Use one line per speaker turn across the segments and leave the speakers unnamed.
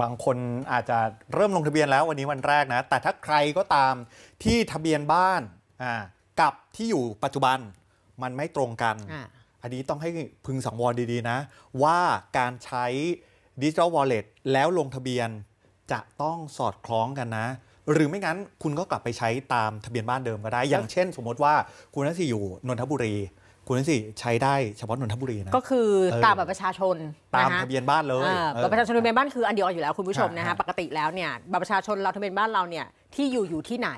บางคนอาจจะเริ่มลงทะเบียนแล้ววันนี้วันแรกนะ แต่ถ้าใครก็ตามที่ทะเบียนบ้าน กับที่อยู่ปัจจุบันมันไม่ตรงกันออันนี้ต้องให้พึงสังวรดีๆนะ ว่าการใช้ดิจิทัลวอลเล็ตแล้วลงทะเบียนจะต้องสอดคล้องกันนะ หรือไม่งั้นคุณก็กลับไปใช้ตามทะเบียนบ้านเดิมก็ได้ อย่างเช่น สมมติว่า คุณนัทอยู่นนทบุรีคุณนั่นสิใช้ได้เฉพาะนนทบุรีนะก็คือตามแบบประชาชนตามทะเบียนบ้านเลยแบบประชาชนทะเบียนบ้านคืออันเดียวอยู่แล้วคุณผู้ชมนะคะปกติแล้วเนี่ยแบบประชาชนเราทะเบียนบ้านเราเนี่ยที่อยู่อยู่ที่ไหน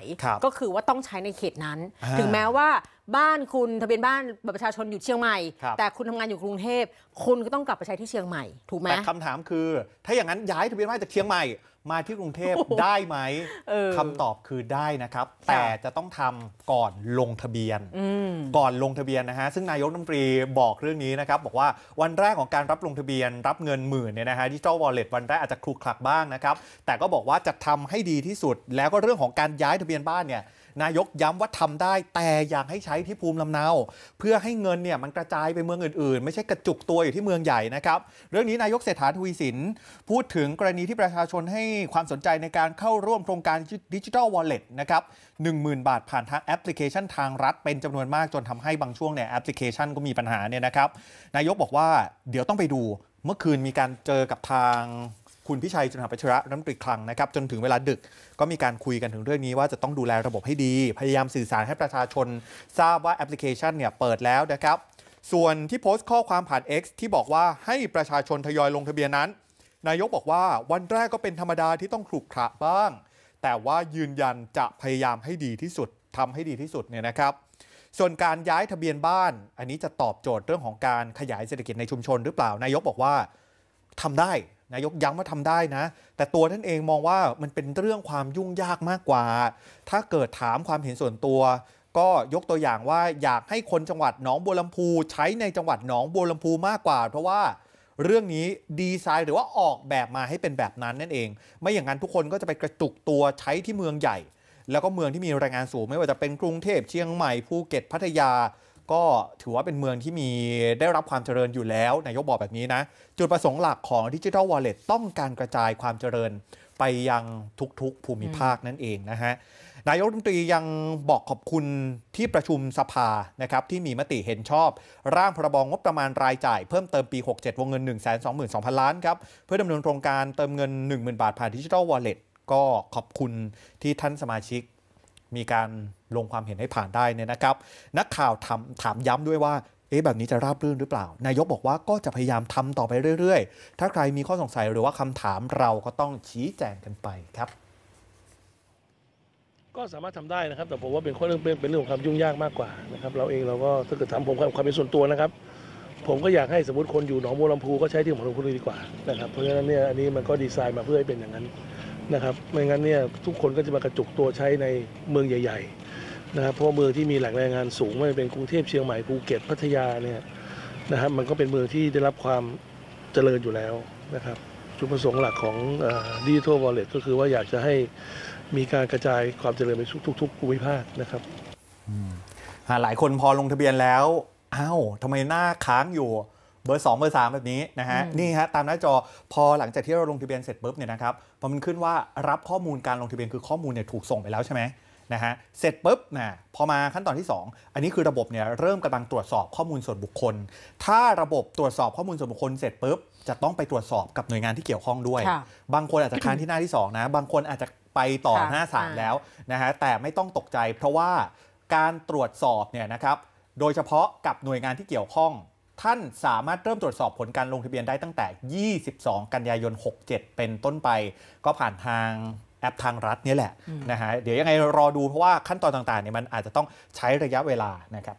ก็คือว่าต้องใช้ในเขตนั้น ถึงแม้ว่าบ้านคุณทะเบียนบ้านแบบประชาชนอยู่เชียงใหม่ แต่คุณทำงานอยู่กรุงเทพคุณก็ต้องกลับไปใช้ที่เชียงใหม่ถูกไหมแต่คำถามคือ ถ้าอย่างนั้นย้ายทะเบียนบ้านจากเชียงใหม่มาที่กรุงเทพได้ไหมคำตอบคือได้นะครับ แต่จะต้องทำก่อนลงทะเบียนก่อนลงทะเบียนนะฮะซึ่งนายกรัฐมนตรีบอกเรื่องนี้นะครับบอกว่าวันแรกของการรับลงทะเบียน รับเงินหมื่นเนี่ยนะฮะดิจิทัลวอลเล็ตวันแรกอาจจะคลุกคลักบ้างนะครับ แต่ก็บอกว่าจะทำให้ดีที่สุด แล้วก็เรื่องของการย้ายทะเบียนบ้านเนี่ยนายกย้ำว่าทำได้แต่อยากให้ใช้ที่ภูมิลำเนา เพื่อให้เงินเนี่ยมันกระจายไปเมืองอื่นๆ ไม่ใช่กระจุกตัวอยู่ที่เมืองใหญ่นะครับ เรื่องนี้นายกเศรษฐาทวีสินพูดถึงกรณีที่ประชาชนให้ความสนใจในการเข้าร่วมโครงการดิจิทัลวอลเล็ตนะครับหนึ่งหมื่นบาทผ่านทางแอปพลิเคชันทางรัฐเป็นจำนวนมากจนทำให้บางช่วงเนี่ยแอปพลิเคชันก็มีปัญหาเนี่ยนะครับ นายกบอกว่า เดี๋ยวต้องไปดูเมื่อคืนมีการเจอกับทางคุณพิชัยจุนหาปัชระนัำตรีคลังนะครับ จนถึงเวลาดึกก็มีการคุยกันถึงเรื่องนี้ว่าจะต้องดูแลระบบให้ดี พยายามสื่อสารให้ประชาชน ทราบว่าแอปพลิเคชันเนี่ยเปิดแล้วนะครับ ส่วนที่โพสต์ข้อความผ่าน X ที่บอกว่าให้ประชาชนทยอยลงทะเบียนนั้น นายกบอกว่าวันแรกก็เป็นธรรมดาที่ต้องขรุขระบ้าง แต่ว่ายืนยันจะพยายามให้ดีที่สุด ทำให้ดีที่สุดเนี่ยนะครับ ส่วนการย้ายทะเบียนบ้าน อันนี้จะตอบโจทย์เรื่องของการขยายเศรษฐกิจในชุมชน หรือเปล่านายกบอกว่า ทำได้นายกย้ำว่าทำได้นะ แต่ตัวท่านเองมองว่ามันเป็นเรื่องความยุ่งยากมากกว่า ถ้าเกิดถามความเห็นส่วนตัว ก็ยกตัวอย่างว่าอยากให้คนจังหวัดหนองบัวลำพูใช้ในจังหวัดหนองบัวลำพูมากกว่า เพราะว่าเรื่องนี้ดีไซน์หรือว่าออกแบบมาให้เป็นแบบนั้นนั่นเอง ไม่อย่างนั้นทุกคนก็จะไปกระจุกตัวใช้ที่เมืองใหญ่ แล้วก็เมืองที่มีแรงงานสูงไม่ว่าจะเป็นกรุงเทพเชียงใหม่ภูเก็ตพัทยาก็ถือว่าเป็นเมืองที่มีได้รับความเจริญอยู่แล้ว นายกบอกแบบนี้นะ จุดประสงค์หลักของดิจิทัลวอลเล็ตต้องการกระจายความเจริญไปยังทุกๆ ภูมิภาคนั่นเองนะฮะนายกรัฐมนตรียังบอกขอบคุณที่ประชุมสภานะครับที่มีมติเห็นชอบ ร่างพรบงบประมาณรายจ่ายเพิ่มเติมปี 67 วงเงิน 1 2 2 0 0 0ล้านครับเพื่อดำเนินโครงการเติมเงิน10,000บาทผ่านดิจิทัลวอลเล็ตก็ขอบคุณที่ท่านสมาชิกมีการลงความเห็นให้ผ่านได้เนี่ยนะครับ นักข่าวถามถามย้ำด้วยว่าเอ๊ะแบบนี้จะราบรื่นหรือเปล่านายกบอกว่าก็จะพยายามทำต่อไปเรื่อย ๆ ถ้าใครมีข้อสงสัยหรือว่าคำถามเราก็ต้องชี้แจงกันไปครับ ก็สามารถทำได้นะครับแต่ผมว่าเป็นข้อเรื่องเป็นเรื่องของความยุ่งยากมากกว่านะครับเราเองเราก็ถ้าเกิดถามผมความเป็นส่วนตัวนะครับ ผมก็อยากให้สมมติคนอยู่หนองบัวลำพูก็ใช้ที่ของหนองบัวลำพูดีกว่านะครับเพราะฉะนั้นเนี่ยอันนี้มันก็ดีไซน์มาเพื่อให้เป็นอย่างนั้นนะครับไม่งั้นเนี่ยทุกคนก็จะมากระจุกตัวใช้ในเมืองใหญ่ๆนะครับเพราะเมืองที่มีแหล่งแรงงานสูงไม่ว่าเป็นกรุงเทพเชียงใหม่ภูเก็ต พัทยาเนี่ยนะครับมันก็เป็นเมืองที่ได้รับความเจริญอยู่แล้วนะครับจุดประสงค์หลักของดิจิทัลวอลเล็ตก็คือว่าอยากจะให้มีการกระจายความเจริญไปทุกๆภูมิภาคนะครับหลายคนพอลงทะเบียนแล้วอ้าวทำไมหน้าค้างอยู่เบอร์2เบอร์3แบบนี้นะฮะนี่ฮะตามหน้าจอพอหลังจากที่เราลงทะเบียนเสร็จปุ๊บเนี่ยนะครับพอมันขึ้นว่ารับข้อมูลการลงทะเบียนคือข้อมูลเนี่ยถูกส่งไปแล้วใช่ไหมนะฮะเสร็จปุ๊บนะพอมาขั้นตอนที่ 2 อันนี้คือระบบเนี่ยเริ่มกำลังตรวจสอบข้อมูลส่วนบุคคล ถ้าระบบตรวจสอบข้อมูลส่วนบุคคลเสร็จปุ๊บจะต้องไปตรวจสอบกับหน่วยงานที่เกี่ยวข้องด้วย บางคนอาจจะค้างที่หน้าที่2นะบางคนอาจจะไปต่อหน้าสามแล้วนะฮะแต่ไม่ต้องตกใจ เพราะว่าการตรวจสอบเนี่ยนะครับโดยเฉพาะกับหน่วยงานที่เกี่ยวข้องท่านสามารถเริ่มตรวจสอบผลการลงทะเบียนได้ตั้งแต่ 22 กันยายน 67 เป็นต้นไป ก็ผ่านทางแอปทางรัฐนี่แหละนะฮะ เดี๋ยวยังไงรอดูเพราะว่าขั้นตอนต่างๆเนี่ยมันอาจจะต้องใช้ระยะเวลานะครับ